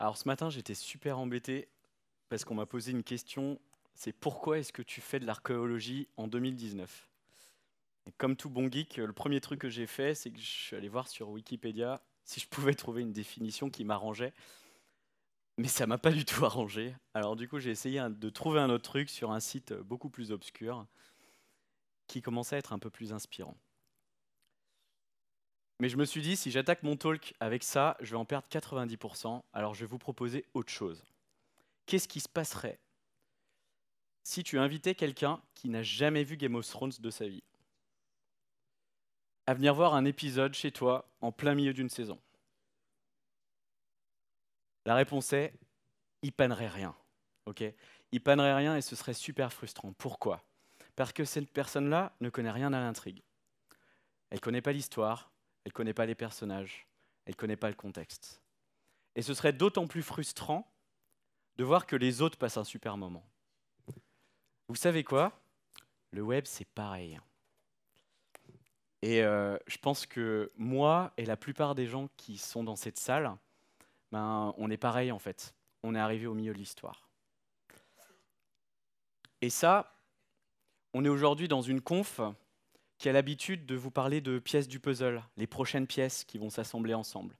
Alors ce matin, j'étais super embêté parce qu'on m'a posé une question, c'est pourquoi est-ce que tu fais de l'archéologie en 2019 Comme tout bon geek, le premier truc que j'ai fait, c'est que je suis allé voir sur Wikipédia si je pouvais trouver une définition qui m'arrangeait. Mais ça m'a pas du tout arrangé. Alors du coup, j'ai essayé de trouver un autre truc sur un site beaucoup plus obscur qui commençait à être un peu plus inspirant. Mais je me suis dit, si j'attaque mon talk avec ça, je vais en perdre 90%, alors je vais vous proposer autre chose. Qu'est-ce qui se passerait si tu invitais quelqu'un qui n'a jamais vu Game of Thrones de sa vie à venir voir un épisode chez toi en plein milieu d'une saison La réponse est, il panerait rien. ok il panerait rien et ce serait super frustrant. Pourquoi Parce que cette personne-là ne connaît rien à l'intrigue. Elle ne connaît pas l'histoire, elle ne connaît pas les personnages, elle ne connaît pas le contexte. Et ce serait d'autant plus frustrant de voir que les autres passent un super moment. Vous savez quoi Le web, c'est pareil. Et euh, je pense que moi et la plupart des gens qui sont dans cette salle, ben, on est pareil en fait. On est arrivé au milieu de l'histoire. Et ça, on est aujourd'hui dans une conf qui a l'habitude de vous parler de pièces du puzzle, les prochaines pièces qui vont s'assembler ensemble.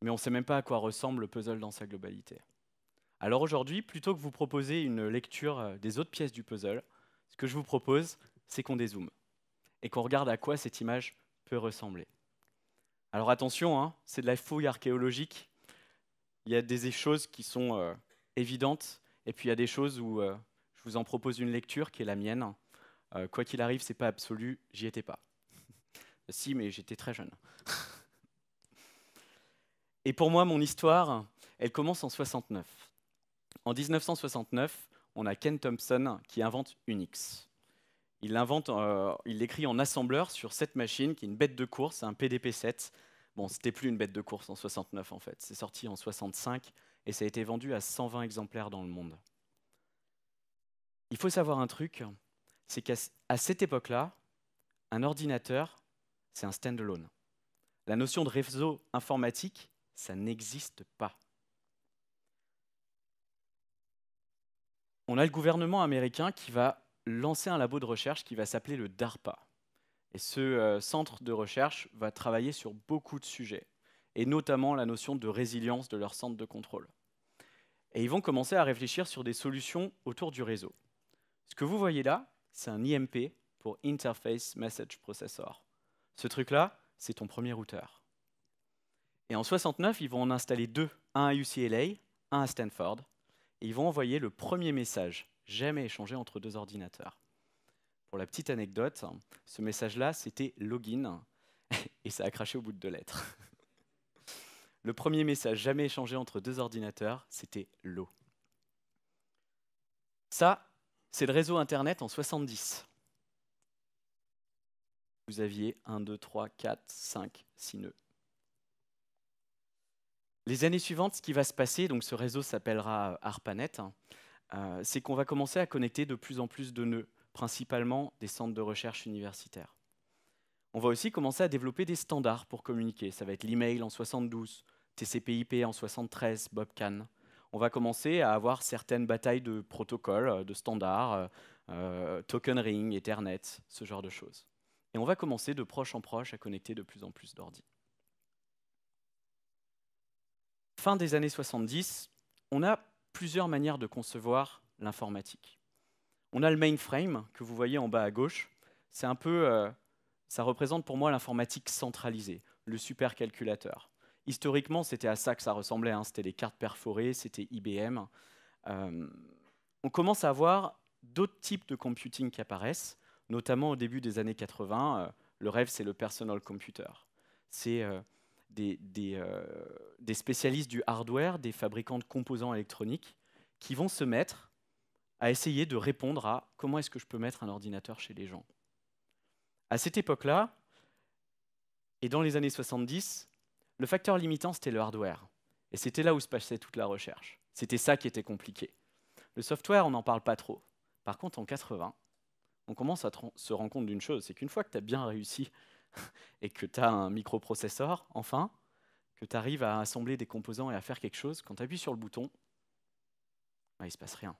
Mais on ne sait même pas à quoi ressemble le puzzle dans sa globalité. Alors aujourd'hui, plutôt que vous proposer une lecture euh, des autres pièces du puzzle, ce que je vous propose, c'est qu'on dézoome et qu'on regarde à quoi cette image peut ressembler. Alors attention, hein, c'est de la fouille archéologique. Il y a des choses qui sont euh, évidentes, et puis il y a des choses où euh, je vous en propose une lecture qui est la mienne, euh, quoi qu'il arrive, c'est pas absolu, j'y étais pas. si, mais j'étais très jeune. Et pour moi, mon histoire, elle commence en 69. En 1969, on a Ken Thompson qui invente Unix. Il l'invente, euh, il l'écrit en assembleur sur cette machine qui est une bête de course, un PDP-7. Bon, c'était plus une bête de course en 69 en fait. C'est sorti en 65 et ça a été vendu à 120 exemplaires dans le monde. Il faut savoir un truc, c'est qu'à cette époque-là, un ordinateur, c'est un standalone. La notion de réseau informatique, ça n'existe pas. On a le gouvernement américain qui va lancer un labo de recherche qui va s'appeler le DARPA. Et ce euh, centre de recherche va travailler sur beaucoup de sujets, et notamment la notion de résilience de leur centre de contrôle. Et ils vont commencer à réfléchir sur des solutions autour du réseau. Ce que vous voyez là, c'est un IMP pour Interface Message Processor. Ce truc-là, c'est ton premier routeur. Et en 69, ils vont en installer deux, un à UCLA, un à Stanford, et ils vont envoyer le premier message jamais échangé entre deux ordinateurs. Pour la petite anecdote, ce message-là, c'était login, et ça a craché au bout de deux lettres. Le premier message jamais échangé entre deux ordinateurs, c'était l'eau. Ça, c'est le réseau Internet en 70. Vous aviez 1, 2, 3, 4, 5, 6 nœuds. Les années suivantes, ce qui va se passer, donc ce réseau s'appellera ARPANET, hein, euh, c'est qu'on va commencer à connecter de plus en plus de nœuds, principalement des centres de recherche universitaires. On va aussi commencer à développer des standards pour communiquer. Ça va être l'email en 72, TCP/IP en 73, Bobcan on va commencer à avoir certaines batailles de protocoles, euh, de standards, euh, euh, token ring, Ethernet, ce genre de choses. Et on va commencer de proche en proche à connecter de plus en plus d'ordi. Fin des années 70, on a plusieurs manières de concevoir l'informatique. On a le mainframe que vous voyez en bas à gauche. C'est un peu, ça représente pour moi l'informatique centralisée, le supercalculateur. Historiquement, c'était à ça que ça ressemblait. Hein. C'était les cartes perforées, c'était IBM. Euh, on commence à avoir d'autres types de computing qui apparaissent, notamment au début des années 80. Euh, le rêve, c'est le personal computer. C'est euh, des, spécialistes du hardware, des fabricants de composants électroniques, qui vont se mettre à essayer de répondre à comment est-ce que je peux mettre un ordinateur chez les gens. À cette époque-là, et dans les années 70, le facteur limitant, c'était le hardware. Et c'était là où se passait toute la recherche. C'était ça qui était compliqué. Le software, on n'en parle pas trop. Par contre, en 80, on commence à se rendre compte d'une chose, c'est qu'une fois que tu as bien réussi et que tu as un microprocesseur, enfin, que tu arrives à assembler des composants et à faire quelque chose, quand tu appuies sur le bouton, bah, il ne se passe rien.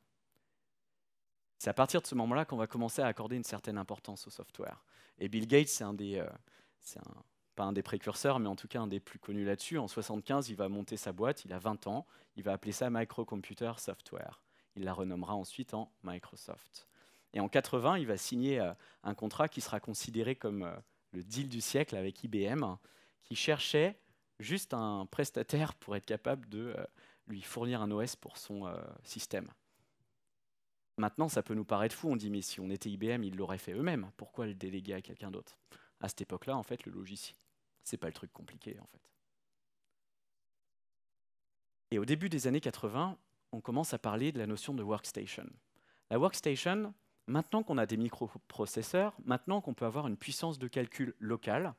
C'est à partir de ce moment-là qu'on va commencer à accorder une certaine importance au software. Et Bill Gates, c'est un des... Euh, pas un des précurseurs, mais en tout cas un des plus connus là-dessus. En 75, il va monter sa boîte, il a 20 ans, il va appeler ça Microcomputer Software. Il la renommera ensuite en Microsoft. Et en 80, il va signer euh, un contrat qui sera considéré comme euh, le deal du siècle avec IBM, qui cherchait juste un prestataire pour être capable de euh, lui fournir un OS pour son système. Maintenant, ça peut nous paraître fou, on dit, mais si on était IBM, ils l'auraient fait eux-mêmes, pourquoi le déléguer à quelqu'un d'autre À cette époque-là, en fait, le logiciel, c'est pas le truc compliqué en fait. Et au début des années 80, on commence à parler de la notion de workstation. La workstation, maintenant qu'on a des microprocesseurs, maintenant qu'on peut avoir une puissance de calcul locale,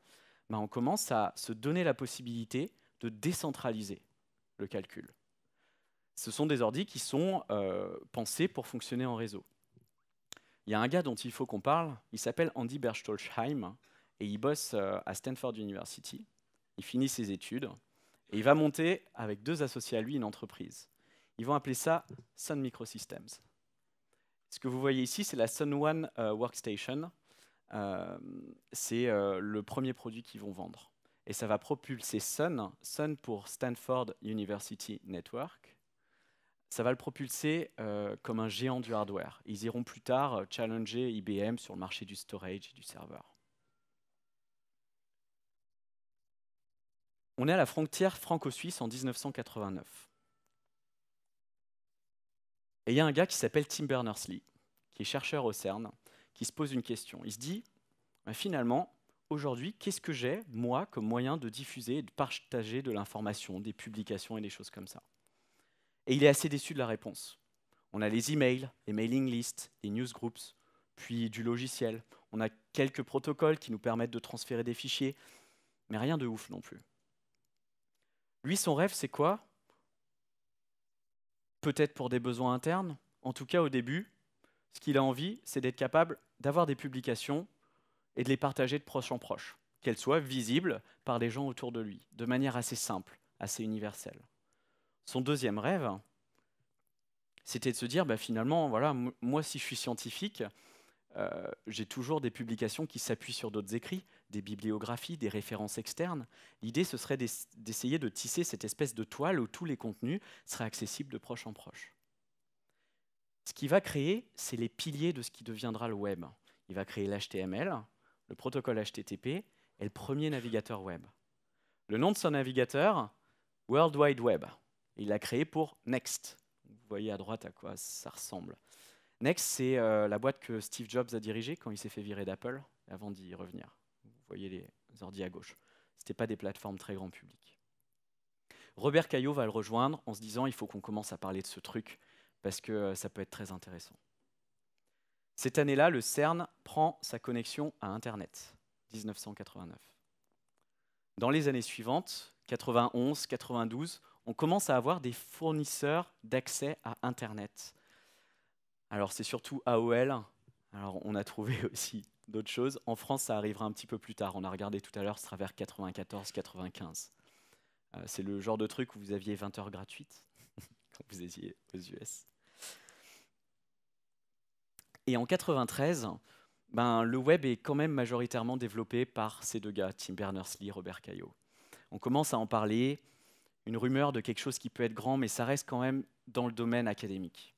ben, on commence à se donner la possibilité de décentraliser le calcul. Ce sont des ordis qui sont euh, pensés pour fonctionner en réseau. Il y a un gars dont il faut qu'on parle, il s'appelle Andy Berchtolsheim, et il bosse euh, à Stanford University. Il finit ses études et il va monter avec deux associés à lui une entreprise. Ils vont appeler ça Sun Microsystems. Ce que vous voyez ici, c'est la Sun One euh, Workstation. Euh, c'est le premier produit qu'ils vont vendre. Et ça va propulser Sun, Sun pour Stanford University Network. Ça va le propulser comme un géant du hardware. Ils iront plus tard challenger IBM sur le marché du storage et du serveur. On est à la frontière franco-suisse en 1989. Et il y a un gars qui s'appelle Tim Berners-Lee, qui est chercheur au CERN, qui se pose une question. Il se dit, bah, finalement, aujourd'hui, qu'est-ce que j'ai, moi, comme moyen de diffuser et de partager de l'information, des publications et des choses comme ça Et il est assez déçu de la réponse. On a les emails, les mailing lists, les newsgroups, puis du logiciel. On a quelques protocoles qui nous permettent de transférer des fichiers, mais rien de ouf non plus. Lui, son rêve, c'est quoi Peut-être pour des besoins internes, en tout cas au début, ce qu'il a envie, c'est d'être capable d'avoir des publications et de les partager de proche en proche, qu'elles soient visibles par les gens autour de lui, de manière assez simple, assez universelle. Son deuxième rêve, c'était de se dire, bah, finalement, voilà, moi si je suis scientifique, euh, j'ai toujours des publications qui s'appuient sur d'autres écrits, des bibliographies, des références externes. L'idée, ce serait d'essayer de tisser cette espèce de toile où tous les contenus seraient accessibles de proche en proche. Ce qui va créer, c'est les piliers de ce qui deviendra le web. Il va créer l'HTML, le protocole HTTP et le premier navigateur web. Le nom de son navigateur, World Wide Web. Il l'a créé pour Next. Vous voyez à droite à quoi ça ressemble. Next, c'est euh, la boîte que Steve Jobs a dirigée quand il s'est fait virer d'Apple, avant d'y revenir. Vous voyez les ordi à gauche. Ce n'était pas des plateformes très grand public. Robert Caillot va le rejoindre en se disant il faut qu'on commence à parler de ce truc, parce que euh, ça peut être très intéressant. Cette année-là, le CERN prend sa connexion à Internet, 1989. Dans les années suivantes, 91, 92, on commence à avoir des fournisseurs d'accès à Internet alors c'est surtout AOL. Alors on a trouvé aussi d'autres choses. En France, ça arrivera un petit peu plus tard. On a regardé tout à l'heure, ce sera vers 94-95. Euh, c'est le genre de truc où vous aviez 20 heures gratuites quand vous étiez aux US. Et en 93, ben, le web est quand même majoritairement développé par ces deux gars, Tim Berners-Lee, Robert Caillot. On commence à en parler, une rumeur de quelque chose qui peut être grand, mais ça reste quand même dans le domaine académique.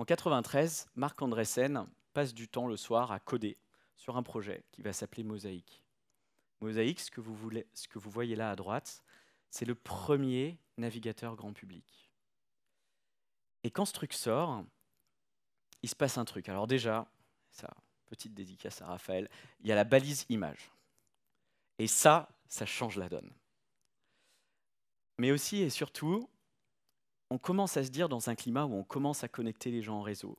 En 93, Marc Andressen passe du temps le soir à coder sur un projet qui va s'appeler Mosaïque. Mosaïque, ce que, vous ce que vous voyez là à droite, c'est le premier navigateur grand public. Et quand ce truc sort, il se passe un truc. Alors déjà, ça, petite dédicace à Raphaël, il y a la balise image. Et ça, ça change la donne. Mais aussi et surtout, on commence à se dire dans un climat où on commence à connecter les gens en réseau,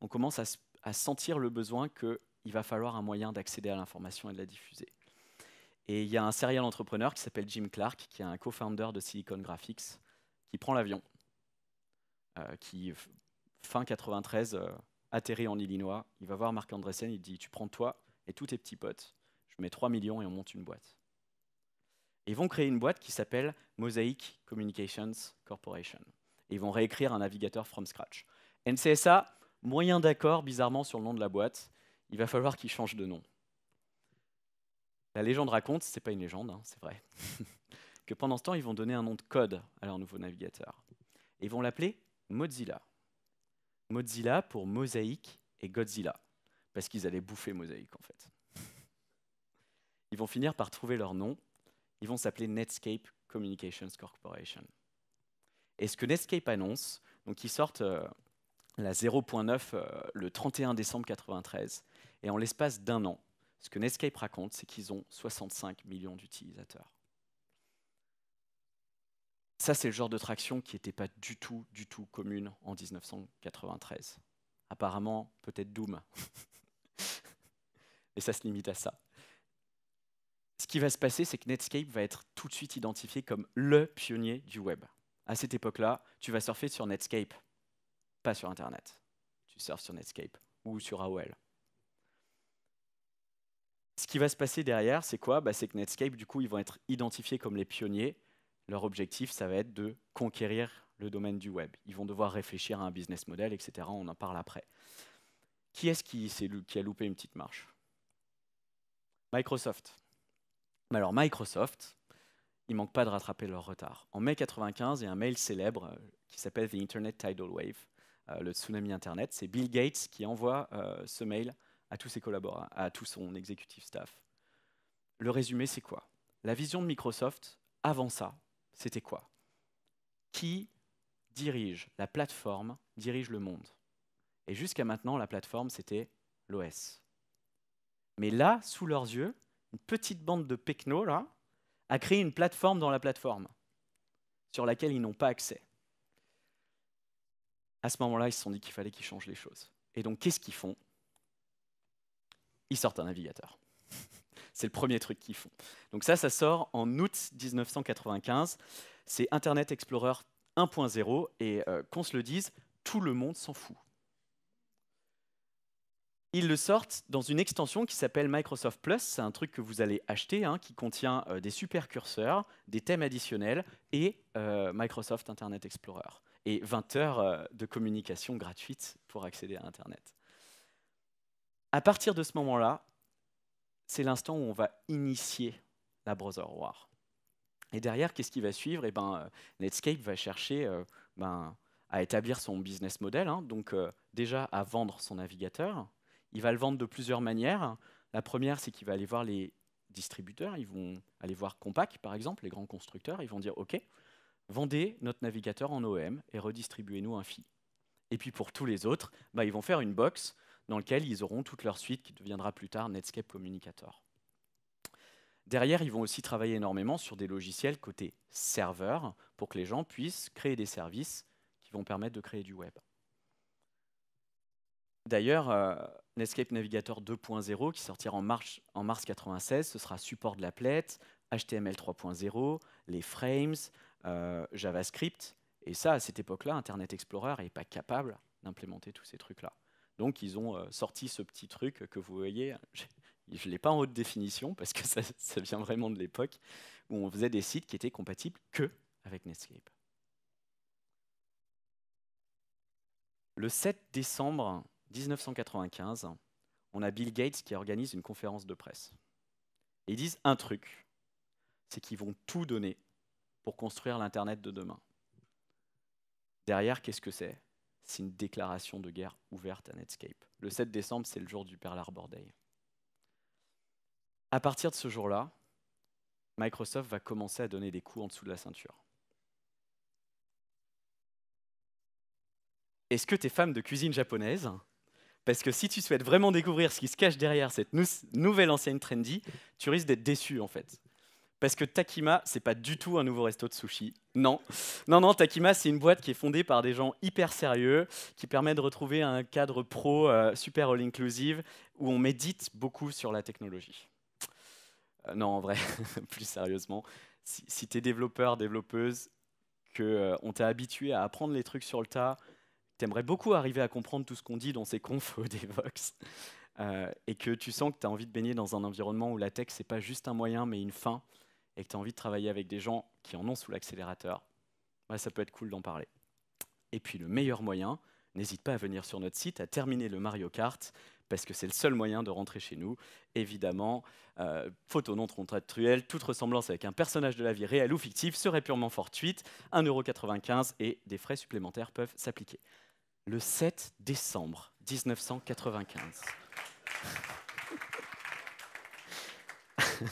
on commence à, sentir le besoin qu'il va falloir un moyen d'accéder à l'information et de la diffuser. Et il y a un serial entrepreneur qui s'appelle Jim Clark, qui est un co-founder de Silicon Graphics, qui prend l'avion, euh, qui, fin 93, euh, atterrit en Illinois. Il va voir Marc Andressen, il dit Tu prends toi et tous tes petits potes, je mets 3 millions et on monte une boîte. ils vont créer une boîte qui s'appelle Mosaic Communications Corporation ils vont réécrire un navigateur from scratch. NCSA, moyen d'accord bizarrement sur le nom de la boîte, il va falloir qu'ils changent de nom. La légende raconte, c'est pas une légende, hein, c'est vrai, que pendant ce temps, ils vont donner un nom de code à leur nouveau navigateur. ils vont l'appeler Mozilla. Mozilla pour Mosaïque et Godzilla, parce qu'ils allaient bouffer Mosaïque en fait. Ils vont finir par trouver leur nom, ils vont s'appeler Netscape Communications Corporation. Et ce que Netscape annonce, donc ils sortent euh, la 0.9 euh, le 31 décembre 1993, et en l'espace d'un an, ce que Netscape raconte, c'est qu'ils ont 65 millions d'utilisateurs. Ça, c'est le genre de traction qui n'était pas du tout, du tout commune en 1993. Apparemment, peut-être Doom. et ça se limite à ça. Ce qui va se passer, c'est que Netscape va être tout de suite identifié comme le pionnier du web à cette époque-là, tu vas surfer sur Netscape, pas sur Internet. Tu surfes sur Netscape ou sur AOL. Ce qui va se passer derrière, c'est quoi bah, C'est que Netscape, du coup, ils vont être identifiés comme les pionniers. Leur objectif, ça va être de conquérir le domaine du web. Ils vont devoir réfléchir à un business model, etc. On en parle après. Qui est-ce qui a loupé une petite marche Microsoft. Alors Microsoft, ils manque pas de rattraper leur retard. En mai 1995, il y a un mail célèbre euh, qui s'appelle The Internet Tidal Wave, euh, le tsunami Internet. C'est Bill Gates qui envoie euh, ce mail à tous ses collaborateurs, à tout son executive staff. Le résumé, c'est quoi La vision de Microsoft avant ça, c'était quoi Qui dirige la plateforme, dirige le monde Et jusqu'à maintenant, la plateforme, c'était l'OS. Mais là, sous leurs yeux, une petite bande de pecno, là, a créé une plateforme dans la plateforme sur laquelle ils n'ont pas accès. À ce moment-là, ils se sont dit qu'il fallait qu'ils changent les choses. Et donc, qu'est-ce qu'ils font Ils sortent un navigateur. C'est le premier truc qu'ils font. Donc ça, ça sort en août 1995. C'est Internet Explorer 1.0 et euh, qu'on se le dise, tout le monde s'en fout. Ils le sortent dans une extension qui s'appelle Microsoft Plus. C'est un truc que vous allez acheter, hein, qui contient euh, des super curseurs, des thèmes additionnels et euh, Microsoft Internet Explorer. Et 20 heures euh, de communication gratuite pour accéder à Internet. À partir de ce moment-là, c'est l'instant où on va initier la Browser War. Et derrière, qu'est-ce qui va suivre eh ben, Netscape va chercher ben, à établir son business model, hein. donc déjà à vendre son navigateur, il va le vendre de plusieurs manières. La première, c'est qu'il va aller voir les distributeurs. Ils vont aller voir Compaq, par exemple, les grands constructeurs. Ils vont dire OK, vendez notre navigateur en OEM et redistribuez-nous un fil. » Et puis pour tous les autres, bah, ils vont faire une box dans laquelle ils auront toute leur suite qui deviendra plus tard Netscape Communicator. Derrière, ils vont aussi travailler énormément sur des logiciels côté serveur pour que les gens puissent créer des services qui vont permettre de créer du web. D'ailleurs, euh, Netscape Navigator 2.0, qui sortira en mars, 1996, ce sera support de la plate HTML 3.0, les frames, euh, JavaScript. Et ça, à cette époque-là, Internet Explorer n'est pas capable d'implémenter tous ces trucs-là. Donc, ils ont euh, sorti ce petit truc que vous voyez. Je ne l'ai pas en haute définition parce que ça, ça vient vraiment de l'époque où on faisait des sites qui étaient compatibles que avec Netscape. Le 7 décembre 1995, on a Bill Gates qui organise une conférence de presse. Et ils disent un truc, c'est qu'ils vont tout donner pour construire l'Internet de demain. Derrière, qu'est-ce que c'est C'est une déclaration de guerre ouverte à Netscape. Le 7 décembre, c'est le jour du Pearl Harbor Day. À partir de ce jour-là, Microsoft va commencer à donner des coups en dessous de la ceinture. Est-ce que tes femmes de cuisine japonaise parce que si tu souhaites vraiment découvrir ce qui se cache derrière cette nouvelle enseigne trendy, tu risques d'être déçu en fait. Parce que Takima, c'est pas du tout un nouveau resto de sushi. Non, non, non, Takima, c'est une boîte qui est fondée par des gens hyper sérieux, qui permet de retrouver un cadre pro euh, super all-inclusive, où on médite beaucoup sur la technologie. Euh, non, en vrai, plus sérieusement, si, tu es développeur, développeuse, qu'on euh, on t'a habitué à apprendre les trucs sur le tas, t'aimerais beaucoup arriver à comprendre tout ce qu'on dit dans ces confs au Devox, euh, et que tu sens que tu as envie de baigner dans un environnement où la tech, n'est pas juste un moyen, mais une fin, et que tu as envie de travailler avec des gens qui en ont sous l'accélérateur, bah, ça peut être cool d'en parler. Et puis le meilleur moyen, n'hésite pas à venir sur notre site, à terminer le Mario Kart, parce que c'est le seul moyen de rentrer chez nous. Évidemment, euh, photo non truelle, toute ressemblance avec un personnage de la vie réelle ou fictive serait purement fortuite, 1,95€ et des frais supplémentaires peuvent s'appliquer le 7 décembre 1995.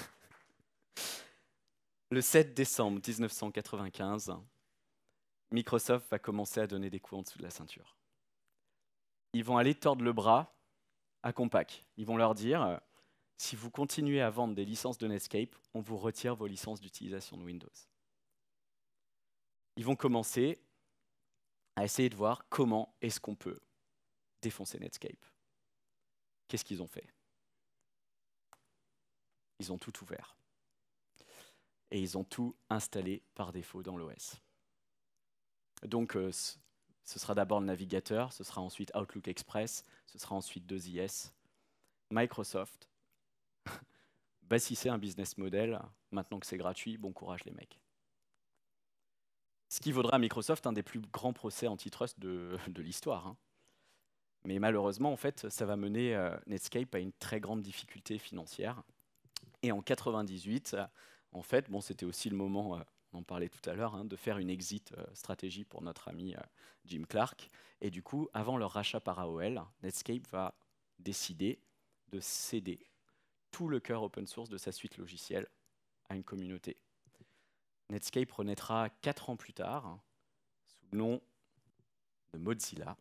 le 7 décembre 1995, Microsoft va commencer à donner des coups en dessous de la ceinture. Ils vont aller tordre le bras à Compaq. Ils vont leur dire euh, si vous continuez à vendre des licences de Netscape, on vous retire vos licences d'utilisation de Windows. Ils vont commencer à essayer de voir comment est-ce qu'on peut défoncer Netscape. Qu'est-ce qu'ils ont fait Ils ont tout ouvert. Et ils ont tout installé par défaut dans l'OS. Donc, euh, ce sera d'abord le navigateur, ce sera ensuite Outlook Express, ce sera ensuite 2IS. Microsoft Si c'est un business model maintenant que c'est gratuit, bon courage les mecs. Ce qui vaudra à Microsoft un des plus grands procès antitrust de, l'histoire. Hein. Mais malheureusement, en fait, ça va mener euh, Netscape à une très grande difficulté financière. Et en 98, euh, en fait, bon, c'était aussi le moment, euh, on en parlait tout à l'heure, hein, de faire une exit stratégie pour notre ami Jim Clark. Et du coup, avant leur rachat par AOL, Netscape va décider de céder tout le cœur open source de sa suite logicielle à une communauté Netscape renaîtra quatre ans plus tard sous le nom de Mozilla.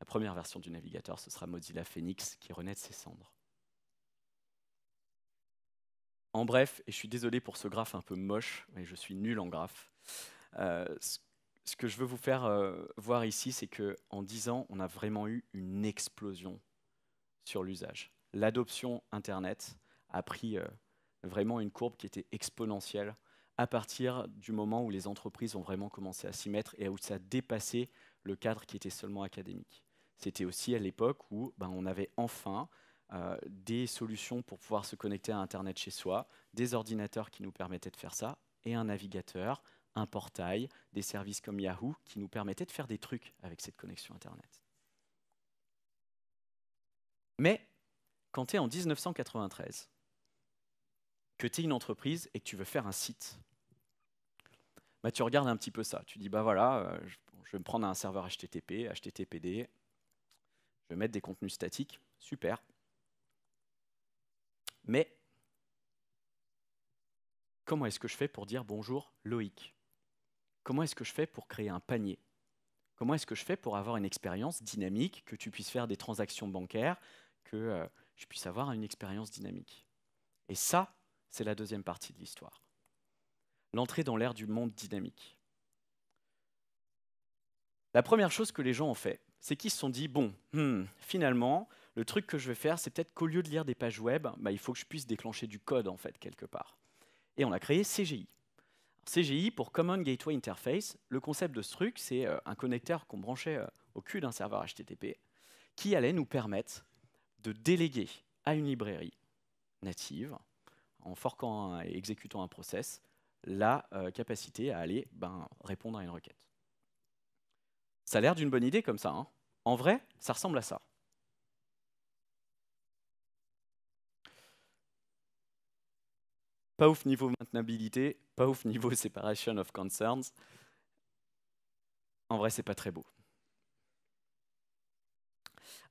La première version du navigateur, ce sera Mozilla Phoenix qui renaît de ses cendres. En bref, et je suis désolé pour ce graphe un peu moche, mais je suis nul en graphe. Euh, ce que je veux vous faire euh, voir ici, c'est que en 10 ans, on a vraiment eu une explosion sur l'usage. L'adoption Internet a pris euh, vraiment une courbe qui était exponentielle à partir du moment où les entreprises ont vraiment commencé à s'y mettre et où ça dépassait le cadre qui était seulement académique. C'était aussi à l'époque où ben, on avait enfin euh, des solutions pour pouvoir se connecter à Internet chez soi, des ordinateurs qui nous permettaient de faire ça, et un navigateur, un portail, des services comme Yahoo qui nous permettaient de faire des trucs avec cette connexion Internet. Mais quand tu es en 1993, que tu es une entreprise et que tu veux faire un site, bah, tu regardes un petit peu ça. Tu dis, bah voilà, euh, je, vais me prendre un serveur HTTP, HTTPD, je vais mettre des contenus statiques, super. Mais comment est-ce que je fais pour dire bonjour Loïc Comment est-ce que je fais pour créer un panier Comment est-ce que je fais pour avoir une expérience dynamique, que tu puisses faire des transactions bancaires, que euh, je puisse avoir une expérience dynamique Et ça, c'est la deuxième partie de l'histoire l'entrée dans l'ère du monde dynamique. La première chose que les gens ont fait, c'est qu'ils se sont dit, bon, hmm, finalement, le truc que je vais faire, c'est peut-être qu'au lieu de lire des pages web, bah, il faut que je puisse déclencher du code, en fait, quelque part. Et on a créé CGI. CGI pour Common Gateway Interface. Le concept de ce truc, c'est euh, un connecteur qu'on branchait euh, au cul d'un serveur HTTP qui allait nous permettre de déléguer à une librairie native, en forquant et exécutant un process, la euh, capacité à aller ben, répondre à une requête. Ça a l'air d'une bonne idée comme ça. Hein. en vrai, ça ressemble à ça. Pas ouf niveau maintenabilité, pas ouf niveau separation of concerns. En vrai, c'est pas très beau.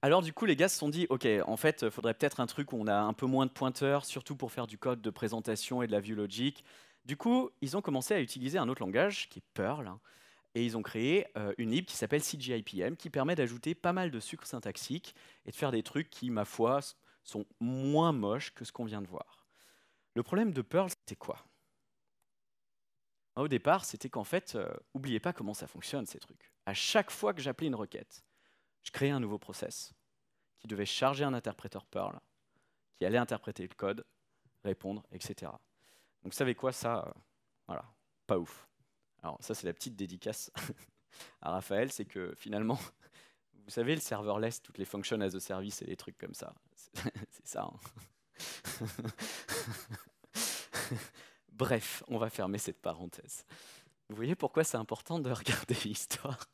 Alors du coup, les gars se sont dit, ok, en fait, il faudrait peut-être un truc où on a un peu moins de pointeurs, surtout pour faire du code de présentation et de la vue logique, du coup, ils ont commencé à utiliser un autre langage qui est Perl, hein, et ils ont créé euh, une lib qui s'appelle CGIPM, qui permet d'ajouter pas mal de sucre syntaxique et de faire des trucs qui, ma foi, sont moins moches que ce qu'on vient de voir. Le problème de Perl, c'était quoi Au départ, c'était qu'en fait, n'oubliez euh, oubliez pas comment ça fonctionne, ces trucs. À chaque fois que j'appelais une requête, je créais un nouveau process qui devait charger un interpréteur Perl, qui allait interpréter le code, répondre, etc. Donc, vous savez quoi, ça, euh, voilà, pas ouf. Alors, ça, c'est la petite dédicace à Raphaël, c'est que finalement, vous savez, le serverless, toutes les functions as a service et les trucs comme ça, c'est ça. Hein. Bref, on va fermer cette parenthèse. Vous voyez pourquoi c'est important de regarder l'histoire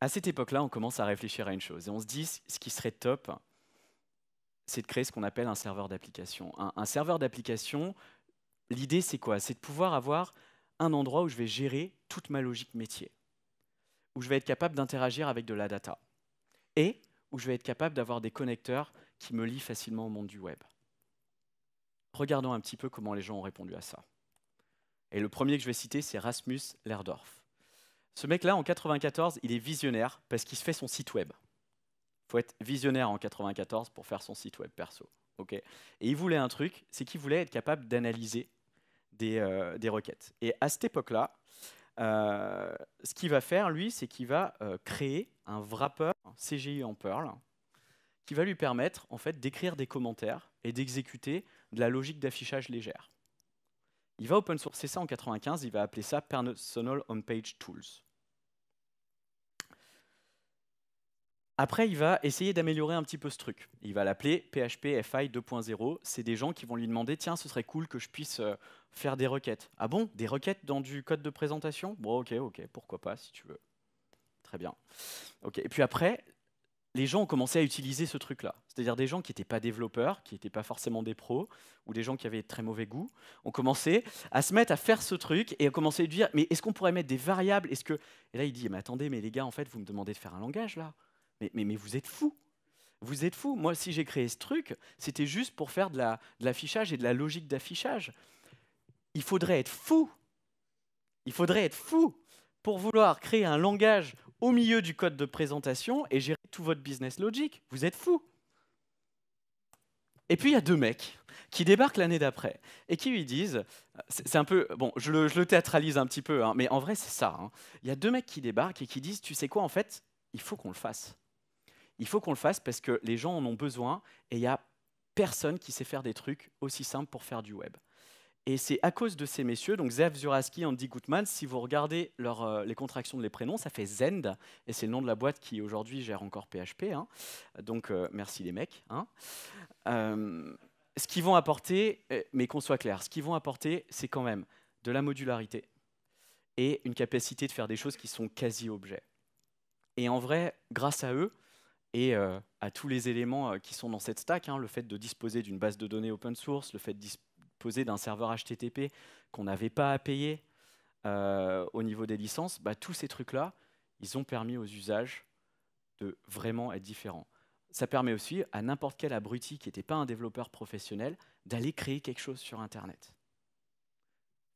À cette époque-là, on commence à réfléchir à une chose et on se dit ce qui serait top, c'est de créer ce qu'on appelle un serveur d'application. Un, serveur d'application, l'idée c'est quoi C'est de pouvoir avoir un endroit où je vais gérer toute ma logique métier, où je vais être capable d'interagir avec de la data et où je vais être capable d'avoir des connecteurs qui me lient facilement au monde du web. Regardons un petit peu comment les gens ont répondu à ça. Et le premier que je vais citer, c'est Rasmus Lerdorf. Ce mec-là, en 1994, il est visionnaire parce qu'il se fait son site web faut être visionnaire en 94 pour faire son site web perso. et il voulait un truc, c'est qu'il voulait être capable d'analyser des, euh, requêtes. Et à cette époque-là, euh, ce qu'il va faire, lui, c'est qu'il va euh, créer un wrapper CGI en Perl qui va lui permettre en fait, d'écrire des commentaires et d'exécuter de la logique d'affichage légère. Il va open sourcer ça en 95, il va appeler ça Personal On Page Tools. Après, il va essayer d'améliorer un petit peu ce truc. Il va l'appeler PHP FI 2.0. C'est des gens qui vont lui demander tiens, ce serait cool que je puisse euh, faire des requêtes. Ah bon Des requêtes dans du code de présentation Bon, ok, ok, pourquoi pas si tu veux. Très bien. Et puis après, les gens ont commencé à utiliser ce truc-là. C'est-à-dire des gens qui n'étaient pas développeurs, qui n'étaient pas forcément des pros, ou des gens qui avaient très mauvais goût, ont commencé à se mettre à faire ce truc et à commencé à dire, mais est-ce qu'on pourrait mettre des variables Est-ce que... Et là, il dit, mais attendez, mais les gars, en fait, vous me demandez de faire un langage, là mais, vous êtes fou, vous êtes fou. Moi, si j'ai créé ce truc, c'était juste pour faire de l'affichage et de la logique d'affichage. Il faudrait être fou. Il faudrait être fou pour vouloir créer un langage au milieu du code de présentation et gérer tout votre business logic. Vous êtes fou. Et puis, il y a deux mecs qui débarquent l'année d'après et qui lui disent, c'est un peu, bon, je le, théâtralise un petit peu, hein, mais en vrai, c'est ça. Hein. Il y a deux mecs qui débarquent et qui disent, tu sais quoi, en fait, il faut qu'on le fasse il faut qu'on le fasse parce que les gens en ont besoin et il n'y a personne qui sait faire des trucs aussi simples pour faire du web. Et c'est à cause de ces messieurs, donc Zev Zuraski, Andy Gutman, si vous regardez euh, les contractions de les prénoms, ça fait Zend, et c'est le nom de la boîte qui aujourd'hui gère encore PHP. Hein. Donc euh, merci les mecs. Hein. Euh, ce qu'ils vont apporter, mais qu'on soit clair, ce qu'ils vont apporter, c'est quand même de la modularité et une capacité de faire des choses qui sont quasi-objets. Et en vrai, grâce à eux, et euh, à tous les éléments euh, qui sont dans cette stack, hein, le fait de disposer d'une base de données open source, le fait de disposer d'un serveur HTTP qu'on n'avait pas à payer euh, au niveau des licences, bah, tous ces trucs-là, ils ont permis aux usages de vraiment être différents. Ça permet aussi à n'importe quel abruti qui n'était pas un développeur professionnel d'aller créer quelque chose sur Internet.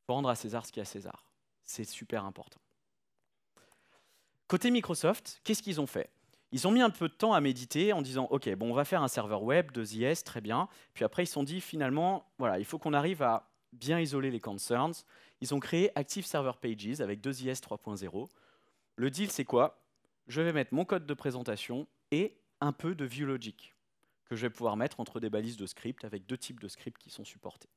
Pour rendre à César ce qu'il y a à César. C'est super important. Côté Microsoft, qu'est-ce qu'ils ont fait ils ont mis un peu de temps à méditer en disant OK, bon, on va faire un serveur web, de IS, très bien. Puis après, ils se sont dit finalement, voilà, il faut qu'on arrive à bien isoler les concerns. Ils ont créé Active Server Pages avec 2IS 3.0. Le deal, c'est quoi Je vais mettre mon code de présentation et un peu de view que je vais pouvoir mettre entre des balises de script avec deux types de scripts qui sont supportés.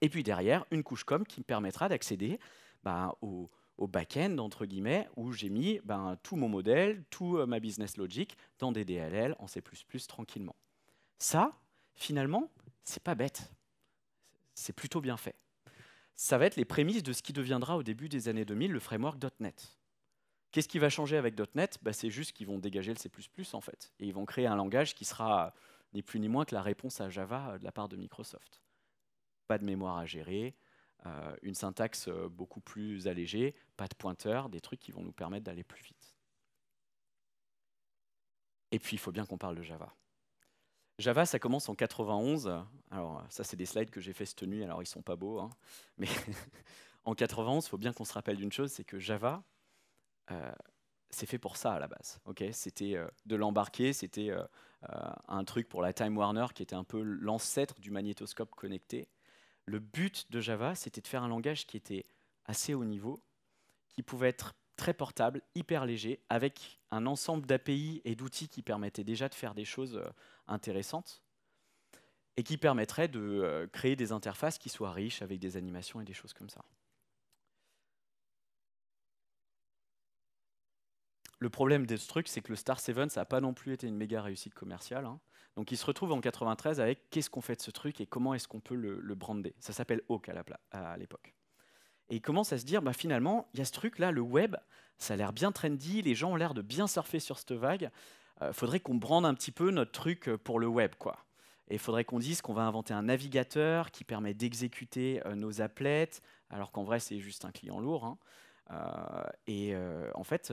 Et puis derrière, une couche com qui me permettra d'accéder bah, aux, au back-end, entre guillemets, où j'ai mis ben, tout mon modèle, tout euh, ma business logic dans des DLL en C++ tranquillement. Ça, finalement, c'est pas bête. C'est plutôt bien fait. Ça va être les prémices de ce qui deviendra au début des années 2000 le framework .NET. Qu'est-ce qui va changer avec .NET bah, C'est juste qu'ils vont dégager le C++ en fait. Et ils vont créer un langage qui sera ni plus ni moins que la réponse à Java euh, de la part de Microsoft. Pas de mémoire à gérer, euh, une syntaxe euh, beaucoup plus allégée, pas de pointeur, des trucs qui vont nous permettre d'aller plus vite. Et puis, il faut bien qu'on parle de Java. Java, ça commence en 91. Alors, ça, c'est des slides que j'ai fait cette nuit, alors ils sont pas beaux. Hein. Mais en 91, il faut bien qu'on se rappelle d'une chose, c'est que Java, euh, c'est fait pour ça à la base. c'était de l'embarquer, c'était un truc pour la Time Warner qui était un peu l'ancêtre du magnétoscope connecté le but de Java, c'était de faire un langage qui était assez haut niveau, qui pouvait être très portable, hyper léger, avec un ensemble d'API et d'outils qui permettaient déjà de faire des choses euh, intéressantes et qui permettraient de euh, créer des interfaces qui soient riches avec des animations et des choses comme ça. Le problème de ce truc, c'est que le Star 7, ça n'a pas non plus été une méga réussite commerciale. Hein. Donc il se retrouve en 93 avec qu'est-ce qu'on fait de ce truc et comment est-ce qu'on peut le, brander. Ça s'appelle Oak à l'époque. Et il commence à se dire, bah, finalement, il y a ce truc-là, le web, ça a l'air bien trendy, les gens ont l'air de bien surfer sur cette vague. il euh, faudrait qu'on brande un petit peu notre truc euh, pour le web, quoi. Et il faudrait qu'on dise qu'on va inventer un navigateur qui permet d'exécuter euh, nos applets, alors qu'en vrai, c'est juste un client lourd. Hein. et en fait,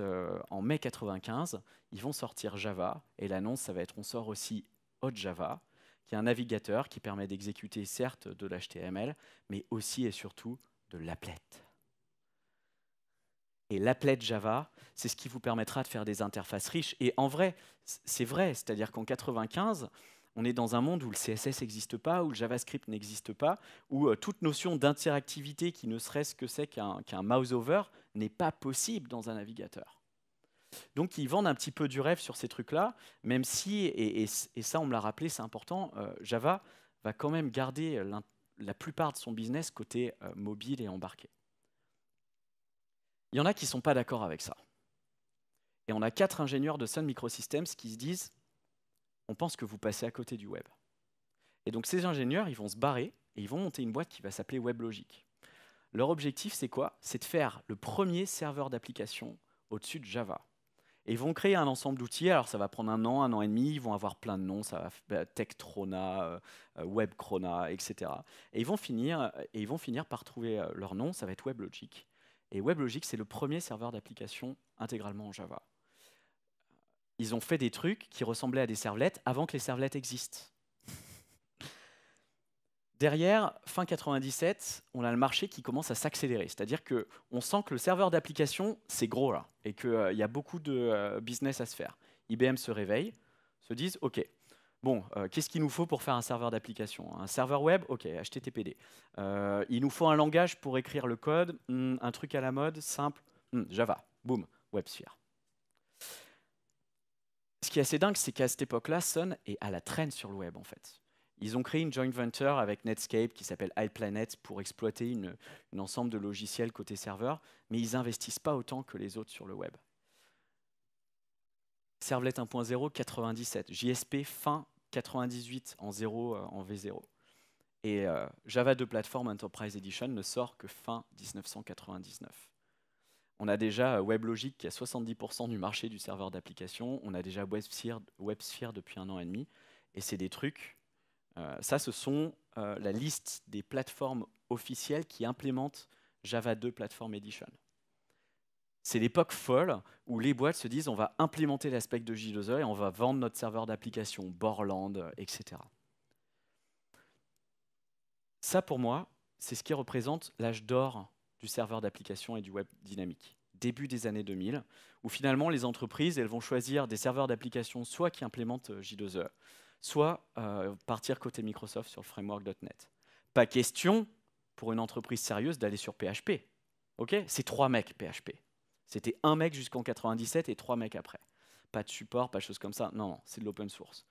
en mai 95, ils vont sortir Java et l'annonce, ça va être on sort aussi Java, qui est un navigateur qui permet d'exécuter certes de l'HTML, mais aussi et surtout de l'applet. Et l'applet Java, c'est ce qui vous permettra de faire des interfaces riches. Et en vrai, c'est vrai, c'est-à-dire qu'en 95, on est dans un monde où le CSS n'existe pas, où le JavaScript n'existe pas, où euh, toute notion d'interactivité qui ne serait ce que c'est qu'un mouseover mouse over n'est pas possible dans un navigateur. Donc ils vendent un petit peu du rêve sur ces trucs-là, même si, et, ça on me l'a rappelé, c'est important, euh, Java va quand même garder euh, la plupart de son business côté euh, mobile et embarqué. Il y en a qui ne sont pas d'accord avec ça. Et on a quatre ingénieurs de Sun Microsystems qui se disent on pense que vous passez à côté du web. Et donc ces ingénieurs, ils vont se barrer et ils vont monter une boîte qui va s'appeler WebLogic. Leur objectif, c'est quoi C'est de faire le premier serveur d'application au-dessus de Java. Et ils vont créer un ensemble d'outils. Alors, ça va prendre un an, un an et demi. Ils vont avoir plein de noms. Ça va bah, Techtrona, euh, euh, Webcrona, etc. Et ils vont finir, et ils vont finir par trouver euh, leur nom. Ça va être WebLogic. Et WebLogic, c'est le premier serveur d'application intégralement en Java. Ils ont fait des trucs qui ressemblaient à des servlettes avant que les servlettes existent. Derrière, fin 97, on a le marché qui commence à s'accélérer. C'est-à-dire qu'on sent que le serveur d'application, c'est gros là, et qu'il euh, y a beaucoup de euh, business à se faire. IBM se réveille, se disent, OK, bon, euh, qu'est-ce qu'il nous faut pour faire un serveur d'application Un serveur web Ok, HTTPD. il nous faut un langage pour écrire le code, hmm, un truc à la mode, simple, hmm, Java, boum, WebSphere. Ce qui est assez dingue, c'est qu'à cette époque-là, Sun est à la traîne sur le web, en fait. Ils ont créé une joint venture avec Netscape qui s'appelle iPlanet pour exploiter une, ensemble de logiciels côté serveur, mais ils n'investissent pas autant que les autres sur le web. Servlet 1.0, 97. JSP fin 98 en 0 euh, en V0. Et euh, Java 2 Platform Enterprise Edition ne sort que fin 1999. On a déjà euh, WebLogic qui a 70% du marché du serveur d'application. On a déjà WebSphere depuis un an et demi. Et c'est des trucs euh, ça, ce sont euh, la liste des plateformes officielles qui implémentent Java 2 Platform Edition. C'est l'époque folle où les boîtes se disent on va implémenter l'aspect de J2E et on va vendre notre serveur d'application, Borland, etc. Ça, pour moi, c'est ce qui représente l'âge d'or du serveur d'application et du web dynamique, début des années 2000, où finalement les entreprises elles vont choisir des serveurs d'application soit qui implémentent euh, j 2 soit euh, partir côté Microsoft sur le framework.NET. Pas question pour une entreprise sérieuse d'aller sur PHP. Ok C'est trois mecs PHP. C'était un mec jusqu'en 97 et trois mecs après. Pas de support, pas de choses comme ça. Non, c'est de l'open source.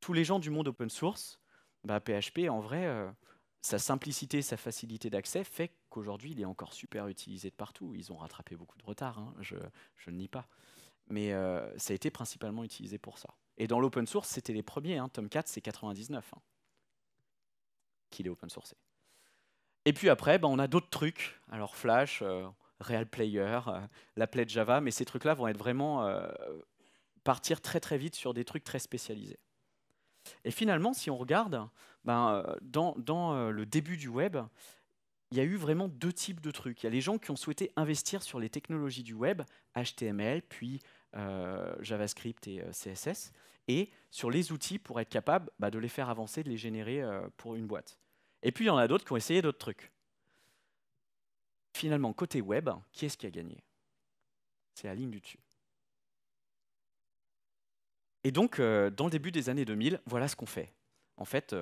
Tous les gens du monde open source, bah, PHP, en vrai, euh, sa simplicité, sa facilité d'accès fait qu'aujourd'hui, il est encore super utilisé de partout. Ils ont rattrapé beaucoup de retard, hein. je, ne nie pas. Mais euh, ça a été principalement utilisé pour ça. Et dans l'open source, c'était les premiers. Hein. Tomcat, c'est 99 hein, qu'il est open sourcé. Et puis après, ben, on a d'autres trucs. Alors Flash, RealPlayer, euh, Real Player, euh, Java, mais ces trucs-là vont être vraiment euh, partir très très vite sur des trucs très spécialisés. Et finalement, si on regarde, ben, dans, dans le début du web, il y a eu vraiment deux types de trucs. Il y a les gens qui ont souhaité investir sur les technologies du web, HTML, puis euh, JavaScript et euh, CSS, et sur les outils pour être capable bah, de les faire avancer, de les générer euh, pour une boîte. Et puis il y en a d'autres qui ont essayé d'autres trucs. Finalement, côté web, qui est-ce qui a gagné C'est la ligne du dessus. Et donc, dans le début des années 2000, voilà ce qu'on fait. En fait,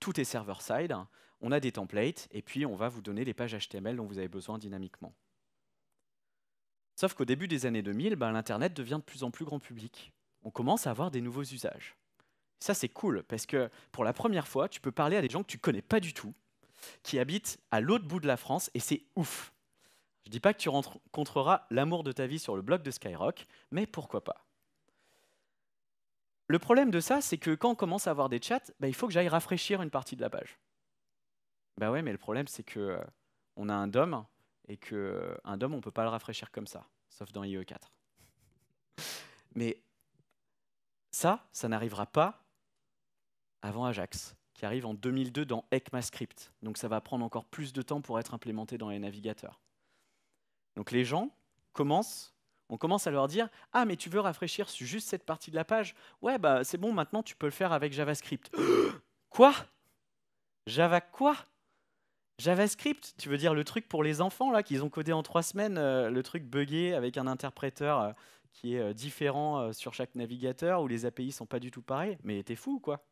tout est server-side, hein. on a des templates, et puis on va vous donner les pages HTML dont vous avez besoin dynamiquement. Sauf qu'au début des années 2000, ben, l'Internet devient de plus en plus grand public. On commence à avoir des nouveaux usages. Ça, c'est cool, parce que pour la première fois, tu peux parler à des gens que tu connais pas du tout, qui habitent à l'autre bout de la France, et c'est ouf. Je dis pas que tu rencontreras l'amour de ta vie sur le blog de Skyrock, mais pourquoi pas. Le problème de ça, c'est que quand on commence à avoir des chats, ben, il faut que j'aille rafraîchir une partie de la page. Bah ben ouais, mais le problème, c'est que euh, on a un DOM et que euh, un DOM, on peut pas le rafraîchir comme ça, sauf dans IE4. Mais ça, ça n'arrivera pas avant Ajax, qui arrive en 2002 dans ECMAScript. Donc ça va prendre encore plus de temps pour être implémenté dans les navigateurs. Donc les gens commencent, on commence à leur dire « Ah, mais tu veux rafraîchir juste cette partie de la page Ouais, bah c'est bon, maintenant tu peux le faire avec JavaScript. » Quoi Java quoi JavaScript, tu veux dire le truc pour les enfants là qu'ils ont codé en trois semaines, euh, le truc buggé avec un interpréteur euh, qui est euh, différent sur chaque navigateur où les API sont pas du tout pareils. Mais t'es fou quoi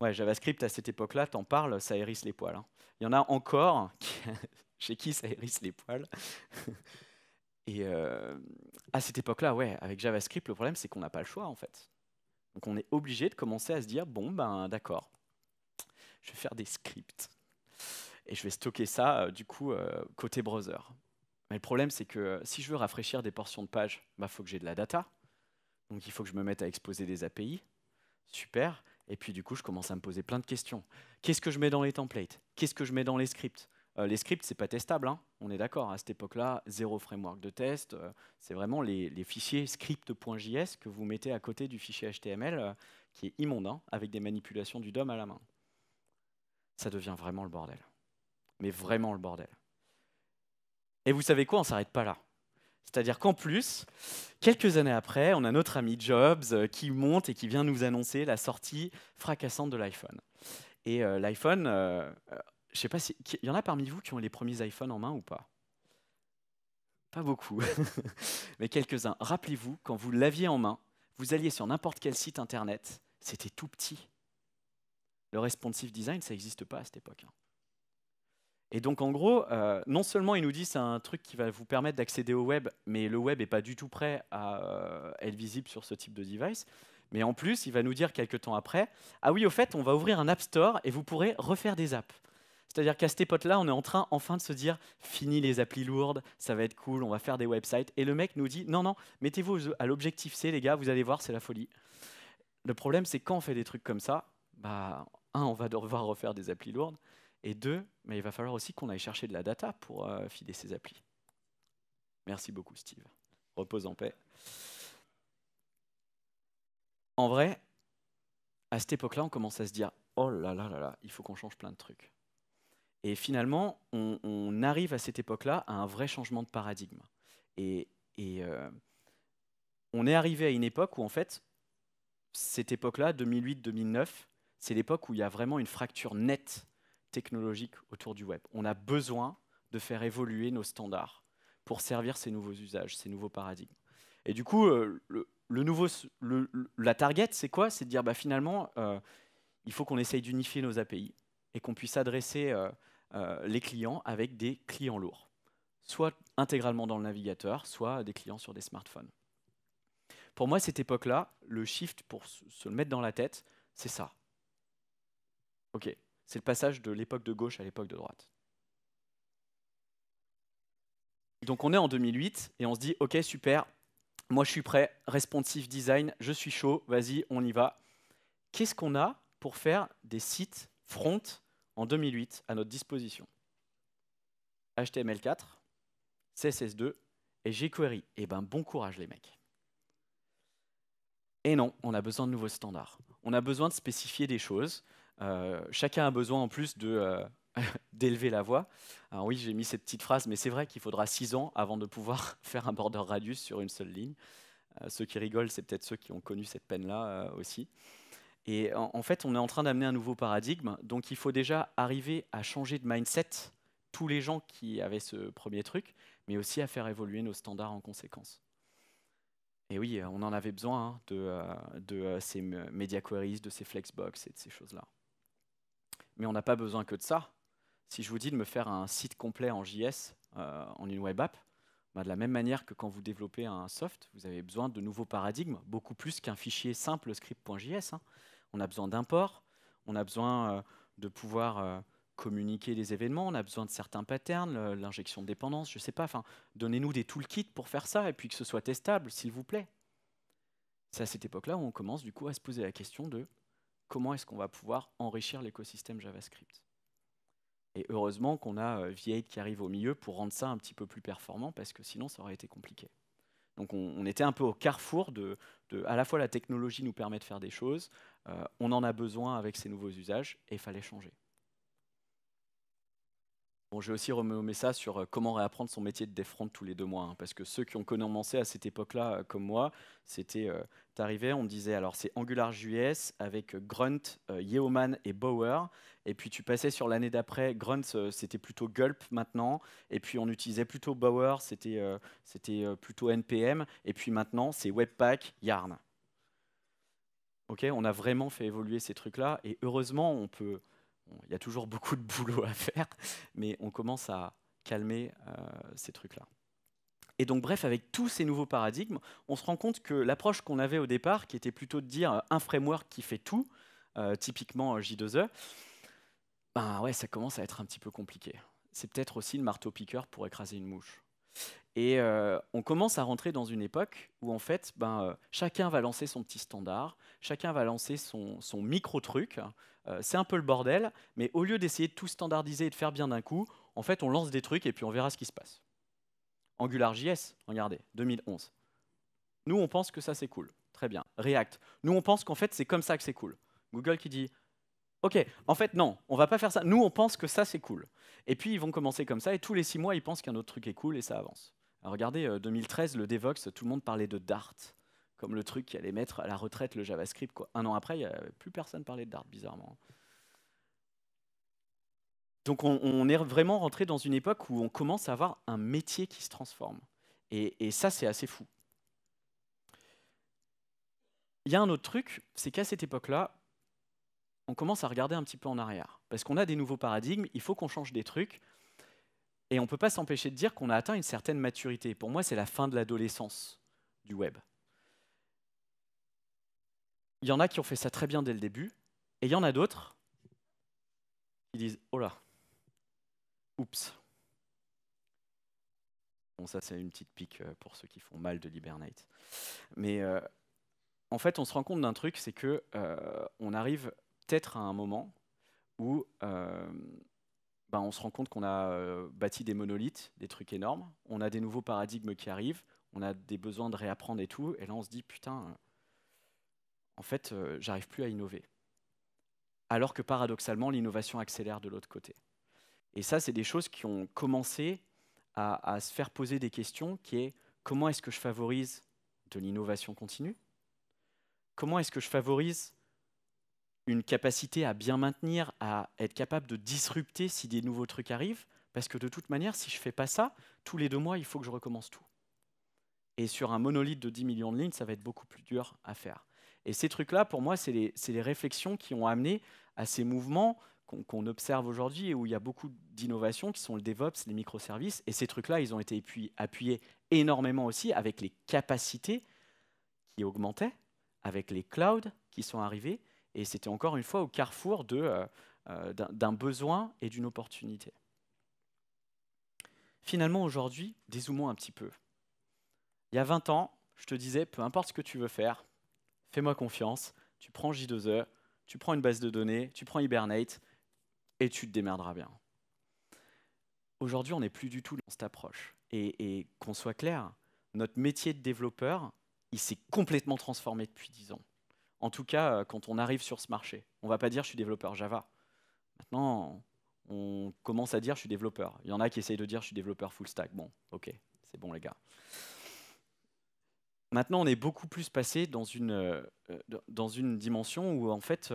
Ouais, JavaScript à cette époque-là, t'en parles, ça hérisse les poils. Hein. Il y en a encore chez qui ça hérisse les poils. Et à cette époque-là, ouais, avec JavaScript, le problème c'est qu'on n'a pas le choix en fait. Donc on est obligé de commencer à se dire bon ben d'accord, je vais faire des scripts et je vais stocker ça, euh, du coup, euh, côté browser. Mais le problème, c'est que euh, si je veux rafraîchir des portions de page, il bah, faut que j'ai de la data. Donc, il faut que je me mette à exposer des API. Super. Et puis, du coup, je commence à me poser plein de questions. Qu'est-ce que je mets dans les templates Qu'est-ce que je mets dans les scripts les scripts, c'est pas testable, hein. on est d'accord. À cette époque-là, zéro framework de test. c'est vraiment les, fichiers script.js que vous mettez à côté du fichier HTML, qui est immonde, hein, avec des manipulations du DOM à la main. Ça devient vraiment le bordel mais vraiment le bordel. Et vous savez quoi, on ne s'arrête pas là. C'est-à-dire qu'en plus, quelques années après, on a notre ami Jobs euh, qui monte et qui vient nous annoncer la sortie fracassante de l'iPhone. Et euh, l'iPhone, je euh, je sais pas si. Il y en a parmi vous qui ont les premiers iPhones en main ou pas Pas beaucoup, mais quelques-uns. Rappelez-vous, quand vous l'aviez en main, vous alliez sur n'importe quel site internet, c'était tout petit. Le responsive design, ça n'existe pas à cette époque. Hein. Et donc en gros, euh, non seulement il nous dit c'est un truc qui va vous permettre d'accéder au web, mais le web n'est pas du tout prêt à euh, être visible sur ce type de device, mais en plus il va nous dire quelques temps après, ah oui au fait on va ouvrir un App Store et vous pourrez refaire des apps. C'est-à-dire qu'à cette époque-là, on est en train enfin de se dire fini les applis lourdes, ça va être cool, on va faire des websites. Et le mec nous dit non, non, mettez-vous à l'objectif C, les gars, vous allez voir, c'est la folie. Le problème, c'est quand on fait des trucs comme ça, bah, un, on va devoir refaire des applis lourdes. Et deux, mais il va falloir aussi qu'on aille chercher de la data pour euh, filer ces applis. Merci beaucoup, Steve. Repose en paix. En vrai, à cette époque-là, on commence à se dire oh là là là là, il faut qu'on change plein de trucs. Et finalement, on, arrive à cette époque-là à un vrai changement de paradigme. Et, euh, on est arrivé à une époque où, en fait, cette époque-là, 2008-2009, c'est l'époque où il y a vraiment une fracture nette technologiques autour du web. On a besoin de faire évoluer nos standards pour servir ces nouveaux usages, ces nouveaux paradigmes. Et du coup, euh, le, nouveau, la target, c'est quoi C'est de dire bah, finalement, euh, il faut qu'on essaye d'unifier nos API et qu'on puisse adresser euh, les clients avec des clients lourds, soit intégralement dans le navigateur, soit des clients sur des smartphones. Pour moi, cette époque-là, le shift, pour se le mettre dans la tête, c'est ça. OK, c'est le passage de l'époque de gauche à l'époque de droite. Donc on est en 2008 et on se dit, ok, super, moi je suis prêt, responsive design, je suis chaud, vas-y, on y va. Qu'est-ce qu'on a pour faire des sites front en 2008 à notre disposition HTML4, CSS2 et jQuery. Eh ben bon courage les mecs. Et non, on a besoin de nouveaux standards. On a besoin de spécifier des choses. Euh, chacun a besoin en plus de euh, d'élever la voix. Alors oui, j'ai mis cette petite phrase, mais c'est vrai qu'il faudra six ans avant de pouvoir faire un border radius sur une seule ligne. Euh, ceux qui rigolent, c'est peut-être ceux qui ont connu cette peine-là aussi. Et en, fait, on est en train d'amener un nouveau paradigme, donc il faut déjà arriver à changer de mindset tous les gens qui avaient ce premier truc, mais aussi à faire évoluer nos standards en conséquence. Et oui, on en avait besoin hein, de, de ces media queries, de ces flexbox et de ces choses-là mais on n'a pas besoin que de ça. Si je vous dis de me faire un site complet en JS, euh, en une web app, bah, de la même manière que quand vous développez un soft, vous avez besoin de nouveaux paradigmes, beaucoup plus qu'un fichier simple script.js. Hein. On a besoin d'import, on a besoin euh, de pouvoir euh, communiquer des événements, on a besoin de certains patterns, l'injection de dépendance, je ne sais pas. donnez-nous des toolkits pour faire ça et puis que ce soit testable, s'il vous plaît. C'est à cette époque-là où on commence du coup à se poser la question de comment est-ce qu'on va pouvoir enrichir l'écosystème JavaScript. Et heureusement qu'on a euh, V8 qui arrive au milieu pour rendre ça un petit peu plus performant, parce que sinon ça aurait été compliqué. Donc on, était un peu au carrefour de, à la fois la technologie nous permet de faire des choses, euh, on en a besoin avec ces nouveaux usages, et il fallait changer. Bon, vais aussi remis ça sur euh, comment réapprendre son métier de défront tous les deux mois. Hein, parce que ceux qui ont commencé à cette époque-là, euh, comme moi, c'était, tu euh, t'arrivais, on disait, alors c'est AngularJS avec Grunt, Yeoman et Bower. Et puis tu passais sur l'année d'après, Grunt, c'était plutôt Gulp maintenant. Et puis on utilisait plutôt Bower, c'était, c'était plutôt NPM. Et puis maintenant, c'est Webpack, Yarn. Ok, on a vraiment fait évoluer ces trucs-là. Et heureusement, on peut il y a toujours beaucoup de boulot à faire, mais on commence à calmer euh, ces trucs-là. Et donc, bref, avec tous ces nouveaux paradigmes, on se rend compte que l'approche qu'on avait au départ, qui était plutôt de dire euh, un framework qui fait tout, euh, typiquement J2E, ben ouais, ça commence à être un petit peu compliqué. C'est peut-être aussi le marteau-piqueur pour écraser une mouche. Et euh, on commence à rentrer dans une époque où en fait, ben, euh, chacun va lancer son petit standard, chacun va lancer son, micro truc. Euh, c'est un peu le bordel, mais au lieu d'essayer de tout standardiser et de faire bien d'un coup, en fait, on lance des trucs et puis on verra ce qui se passe. AngularJS, regardez, 2011. Nous, on pense que ça c'est cool, très bien. React, nous, on pense qu'en fait c'est comme ça que c'est cool. Google qui dit Ok, en fait, non, on va pas faire ça. Nous, on pense que ça, c'est cool. Et puis, ils vont commencer comme ça, et tous les six mois, ils pensent qu'un autre truc est cool, et ça avance regardez, 2013, euh, le Devox, tout le monde parlait de Dart, comme le truc qui allait mettre à la retraite le JavaScript. Un an après, il avait plus personne parlait de Dart, bizarrement. Donc on, est vraiment rentré dans une époque où on commence à avoir un métier qui se transforme. Et, et ça, c'est assez fou. Il y a un autre truc, c'est qu'à cette époque-là, on commence à regarder un petit peu en arrière. Parce qu'on a des nouveaux paradigmes, il faut qu'on change des trucs. Et on ne peut pas s'empêcher de dire qu'on a atteint une certaine maturité. Pour moi, c'est la fin de l'adolescence du web. Il y en a qui ont fait ça très bien dès le début, et il y en a d'autres qui disent Oh là, oups. Bon, ça, c'est une petite pique euh, pour ceux qui font mal de l'hibernate. Mais euh, en fait, on se rend compte d'un truc c'est qu'on euh, arrive peut-être à un moment où. Ben, on se rend compte qu'on a euh, bâti des monolithes, des trucs énormes, on a des nouveaux paradigmes qui arrivent, on a des besoins de réapprendre et tout, et là on se dit, putain, euh, en fait, euh, j'arrive plus à innover. Alors que paradoxalement, l'innovation accélère de l'autre côté. Et ça, c'est des choses qui ont commencé à, à, se faire poser des questions qui est comment est-ce que je favorise de l'innovation continue Comment est-ce que je favorise une capacité à bien maintenir, à être capable de disrupter si des nouveaux trucs arrivent, parce que de toute manière, si je ne fais pas ça, tous les deux mois, il faut que je recommence tout. Et sur un monolithe de 10 millions de lignes, ça va être beaucoup plus dur à faire. Et ces trucs-là, pour moi, c'est les, réflexions qui ont amené à ces mouvements qu'on observe aujourd'hui et où il y a beaucoup d'innovations qui sont le DevOps, les microservices. Et ces trucs-là, ils ont été appuyés énormément aussi avec les capacités qui augmentaient, avec les clouds qui sont arrivés, et c'était encore une fois au carrefour euh, euh, d'un besoin et d'une opportunité. Finalement, aujourd'hui, dézoomons un petit peu. Il y a 20 ans, je te disais, peu importe ce que tu veux faire, fais-moi confiance, tu prends J2E, tu prends une base de données, tu prends Hibernate, et tu te démerderas bien. Aujourd'hui, on n'est plus du tout dans cette approche. Et, et qu'on soit clair, notre métier de développeur, il s'est complètement transformé depuis 10 ans. En tout cas, euh, quand on arrive sur ce marché, on ne va pas dire je suis développeur Java. Maintenant, on commence à dire je suis développeur. Il y en a qui essayent de dire je suis développeur full stack. Bon, ok, c'est bon les gars. Maintenant, on est beaucoup plus passé dans une, euh, euh, dans une dimension où, en fait,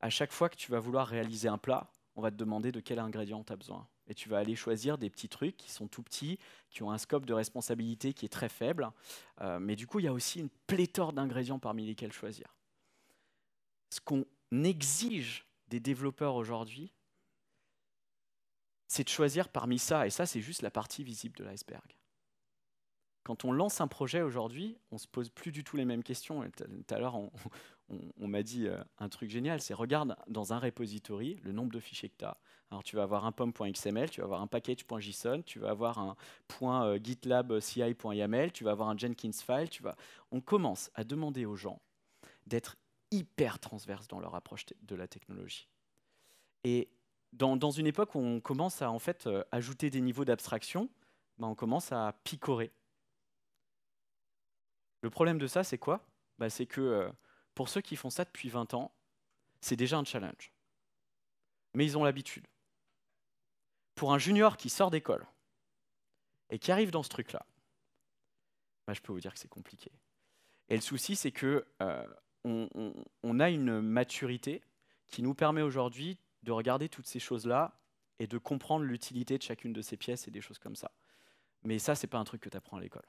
à chaque fois que tu vas vouloir réaliser un plat, on va te demander de quel ingrédient tu as besoin. Et tu vas aller choisir des petits trucs qui sont tout petits, qui ont un scope de responsabilité qui est très faible. mais du coup, il y a aussi une pléthore d'ingrédients parmi lesquels choisir ce qu'on exige des développeurs aujourd'hui, c'est de choisir parmi ça, et ça c'est juste la partie visible de l'iceberg. Quand on lance un projet aujourd'hui, on ne se pose plus du tout les mêmes questions. tout à l'heure, on, m'a dit euh, un truc génial, c'est regarde dans un repository le nombre de fichiers que tu as. Alors tu vas avoir un pom.xml, tu vas avoir un package.json, tu vas avoir un euh, .gitlab euh, ciyml tu vas avoir un Jenkins file, tu vas... On commence à demander aux gens d'être hyper transverses dans leur approche de la technologie. Et dans, une époque où on commence à en fait euh, ajouter des niveaux d'abstraction, ben, on commence à picorer. Le problème de ça, c'est quoi ben, C'est que euh, pour ceux qui font ça depuis 20 ans, c'est déjà un challenge. Mais ils ont l'habitude. Pour un junior qui sort d'école et qui arrive dans ce truc-là, ben, je peux vous dire que c'est compliqué. Et le souci, c'est que euh, on, a une maturité qui nous permet aujourd'hui de regarder toutes ces choses-là et de comprendre l'utilité de chacune de ces pièces et des choses comme ça. Mais ça, ce n'est pas un truc que tu apprends à l'école.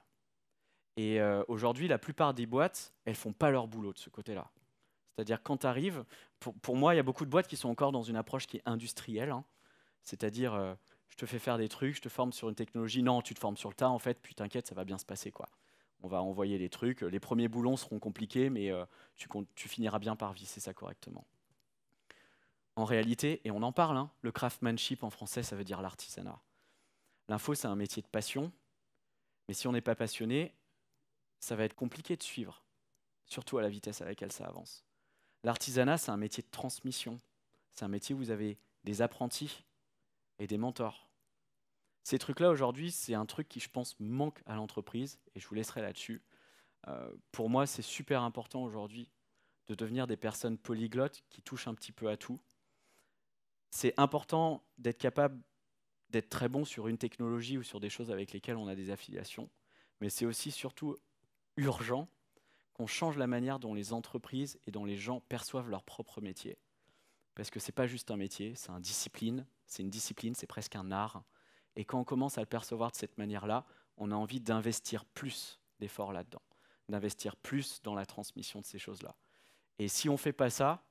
Et euh, aujourd'hui, la plupart des boîtes, elles font pas leur boulot de ce côté-là. C'est-à-dire, quand tu arrives, pour, moi, il y a beaucoup de boîtes qui sont encore dans une approche qui est industrielle. Hein. C'est-à-dire, euh, je te fais faire des trucs, je te forme sur une technologie. Non, tu te formes sur le tas, en fait, puis t'inquiète, ça va bien se passer. quoi on va envoyer les trucs. Les premiers boulons seront compliqués, mais euh, tu, finiras bien par visser ça correctement. En réalité, et on en parle, hein, le craftsmanship en français, ça veut dire l'artisanat. L'info, c'est un métier de passion, mais si on n'est pas passionné, ça va être compliqué de suivre, surtout à la vitesse à laquelle ça avance. L'artisanat, c'est un métier de transmission. C'est un métier où vous avez des apprentis et des mentors. Ces trucs-là, aujourd'hui, c'est un truc qui, je pense, manque à l'entreprise, et je vous laisserai là-dessus. Euh, pour moi, c'est super important aujourd'hui de devenir des personnes polyglottes qui touchent un petit peu à tout. C'est important d'être capable d'être très bon sur une technologie ou sur des choses avec lesquelles on a des affiliations, mais c'est aussi surtout urgent qu'on change la manière dont les entreprises et dont les gens perçoivent leur propre métier. Parce que ce n'est pas juste un métier, c'est une discipline, c'est une discipline, c'est presque un art. Et quand on commence à le percevoir de cette manière-là, on a envie d'investir plus d'efforts là-dedans, d'investir plus dans la transmission de ces choses-là. Et si on ne fait pas ça,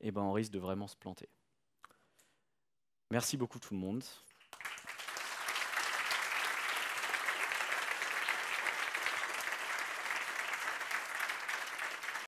eh ben on risque de vraiment se planter. Merci beaucoup tout le monde.